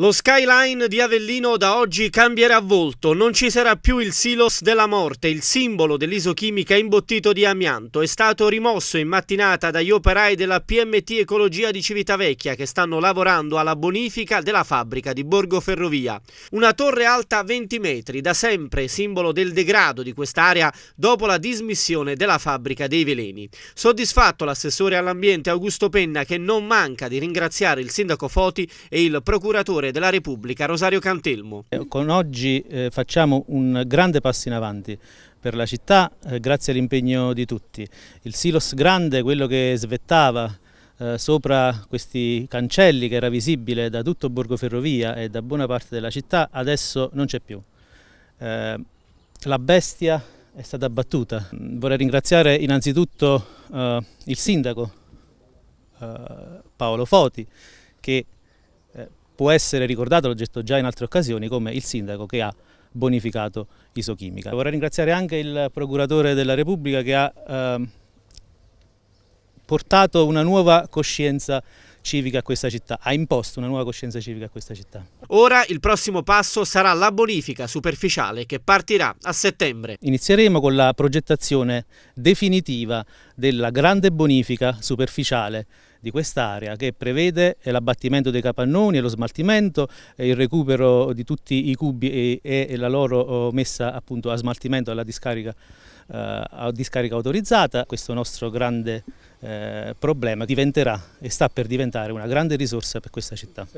Lo skyline di Avellino da oggi cambierà volto, non ci sarà più il silos della morte, il simbolo dell'isochimica imbottito di amianto, è stato rimosso in mattinata dagli operai della PMT Ecologia di Civitavecchia che stanno lavorando alla bonifica della fabbrica di Borgo Ferrovia. Una torre alta 20 metri, da sempre simbolo del degrado di quest'area dopo la dismissione della fabbrica dei veleni. Soddisfatto l'assessore all'ambiente Augusto Penna che non manca di ringraziare il sindaco Foti e il procuratore procuratore della Repubblica Rosario Cantelmo. Eh, con oggi eh, facciamo un grande passo in avanti per la città eh, grazie all'impegno di tutti. Il silos grande, quello che svettava eh, sopra questi cancelli che era visibile da tutto Borgo Ferrovia e da buona parte della città, adesso non c'è più. Eh, la bestia è stata abbattuta. Vorrei ringraziare innanzitutto eh, il sindaco eh, Paolo Foti che può essere ricordato, l'ho detto già in altre occasioni, come il sindaco che ha bonificato isochimica. Vorrei ringraziare anche il procuratore della Repubblica che ha eh, portato una nuova coscienza civica a questa città, ha imposto una nuova coscienza civica a questa città. Ora il prossimo passo sarà la bonifica superficiale che partirà a settembre. Inizieremo con la progettazione definitiva della grande bonifica superficiale di quest'area che prevede l'abbattimento dei capannoni e lo smaltimento, il recupero di tutti i cubi e, la loro oh, messa appunto a smaltimento alla discarica, eh, a discarica autorizzata, questo nostro grande eh, problema diventerà e sta per diventare una grande risorsa per questa città.